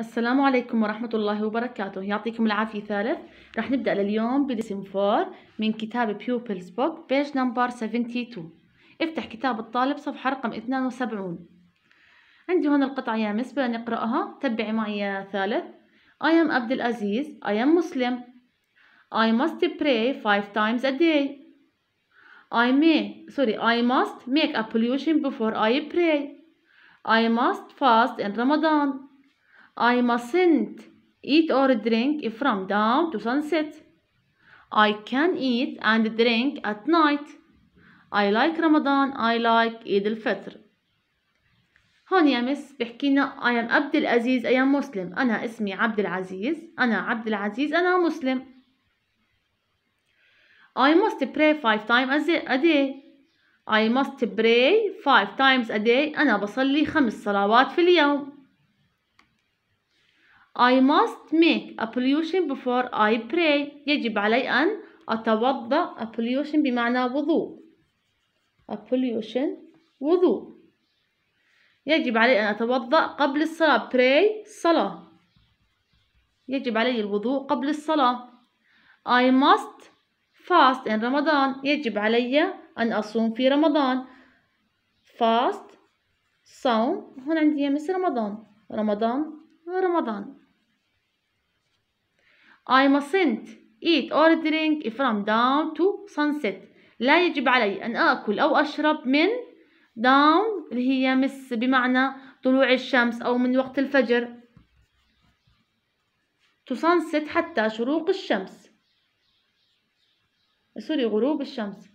السلام عليكم ورحمة الله وبركاته يعطيكم العافية ثالث رح نبدأ لليوم بدسم 4 من كتاب بيوبلز بوك بيج نمبر 72 افتح كتاب الطالب صفحة رقم 72 عندي هون القطعة يا مس بدنا نقرأها تبعي معي يا ثالث I am عبد العزيز I am Muslim I must pray five times a day I may sorry I must make a pollution before I pray I must fast in Ramadan I mustn't eat or drink from dawn to sunset. I can eat and drink at night. I like Ramadan. I like Eid al-Fitr. هون يا مس بحكي لنا I am عبد العزيز I am مسلم أنا اسمي عبد العزيز أنا عبد العزيز أنا مسلم I must pray five times a day I must pray five times a day أنا بصلي خمس صلوات في اليوم I must make a pollution before I pray يجب علي أن أتوضأ pollution بمعنى وضوء pollution وضوء يجب علي أن أتوضأ قبل الصلاة pray صلاة يجب علي الوضوء قبل الصلاة I must fast in رمضان يجب علي أن أصوم في رمضان fast صوم هون عندي مثل رمضان رمضان رمضان I mustn't eat or drink from down to sunset لا يجب علي أن أكل أو أشرب من down اللي هي مس بمعنى طلوع الشمس أو من وقت الفجر to sunset حتى شروق الشمس سوري غروب الشمس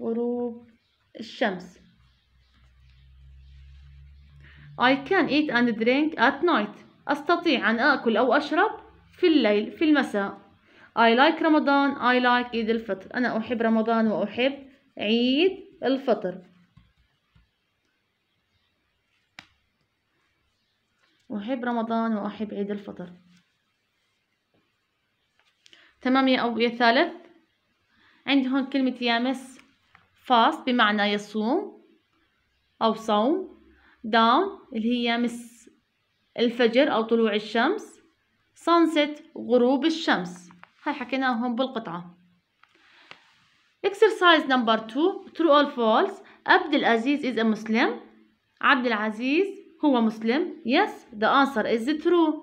غروب الشمس I can eat and drink at night أستطيع أن آكل أو أشرب في الليل في المساء I like رمضان I like عيد الفطر أنا أحب رمضان وأحب عيد الفطر أحب رمضان وأحب عيد الفطر تمام يا يا ثالث عندي هون كلمة يامس فاست بمعنى يصوم أو صوم داون اللي هي يامس الفجر أو طلوع الشمس sunset غروب الشمس هاي حكيناهم بالقطعة exercise number two true or false عبد العزيز is a Muslim عبد العزيز هو مسلم yes the answer is true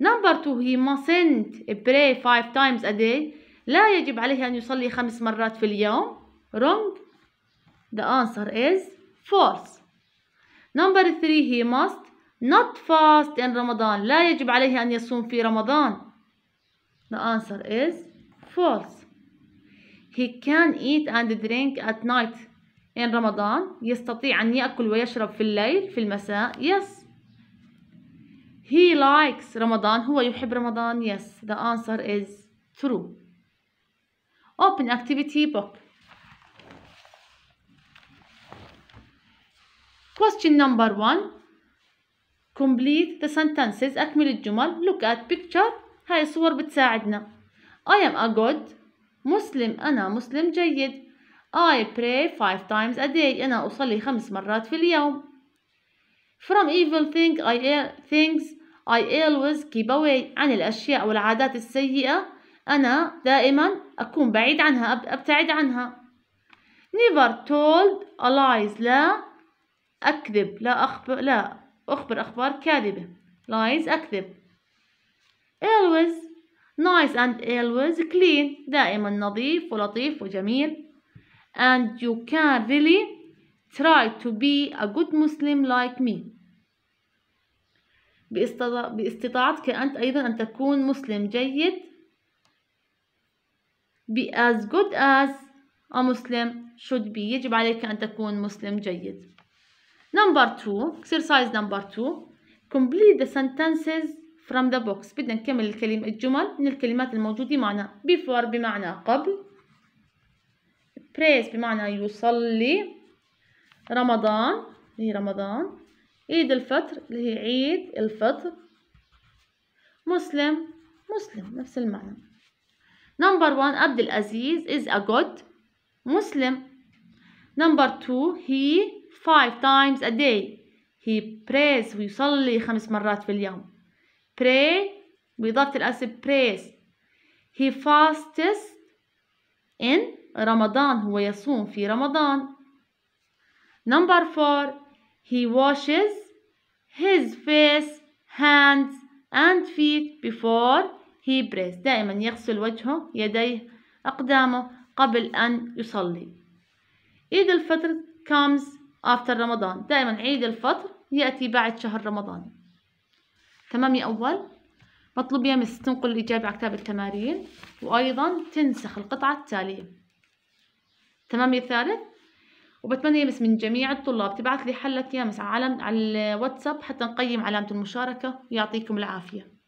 number two he mustn't pray five times a day لا يجب عليه أن يصلي خمس مرات في اليوم wrong the answer is false number three he must not fast in Ramadan لا يجب عليه أن يصوم في رمضان the answer is false he can eat and drink at night in Ramadan يستطيع أن يأكل ويشرب في الليل في المساء yes he likes رمضان هو يحب رمضان yes the answer is true open activity book question number one complete the sentences أكمل الجمل look at picture هاي صور بتساعدنا I am a good مسلم أنا مسلم جيد I pray five times a day أنا أصلي خمس مرات في اليوم From evil thing I things I always keep away عن الأشياء والعادات السيئة أنا دائما أكون بعيد عنها أبتعد عنها Never told a lies لا أكذب لا أخبر لا أخبر أخبار كاذبة lies أكذب always nice and always clean دائما نظيف ولطيف وجميل and you can really try to be a good Muslim like me باستطاعتك أنت أيضا أن تكون مسلم جيد be as good as a Muslim should be يجب عليك أن تكون مسلم جيد نمبر 2 اكسرسايز نمبر 2 كومبليت ذا سنتنسز فروم ذا بوكس بدنا نكمل الكلم الجمل من الكلمات الموجودة معنا بيفور بمعنى قبل بريس بمعنى يصلي رمضان اللي هي رمضان عيد الفطر اللي هي عيد الفطر مسلم مسلم نفس المعنى نمبر 1 عبد العزيز از ا جود مسلم نمبر 2 هي five times a day he prays ويصلي خمس مرات في اليوم pray بإضافة الأسف prays he fasts in رمضان هو يصوم في رمضان number four he washes his face hands and feet before he prays دائما يغسل وجهه يديه أقدامه قبل أن يصلي عيد الفطر comes after رمضان دائما عيد الفطر يأتي بعد شهر رمضان تمام يا أول مطلوب يا مس تنقل الإجابة على كتاب التمارين وأيضا تنسخ القطعة التالية تمام يا ثالث وبتمنى يا مس من جميع الطلاب تبعث لي حلة يا مس على الواتساب حتى نقيم علامة المشاركة ويعطيكم العافية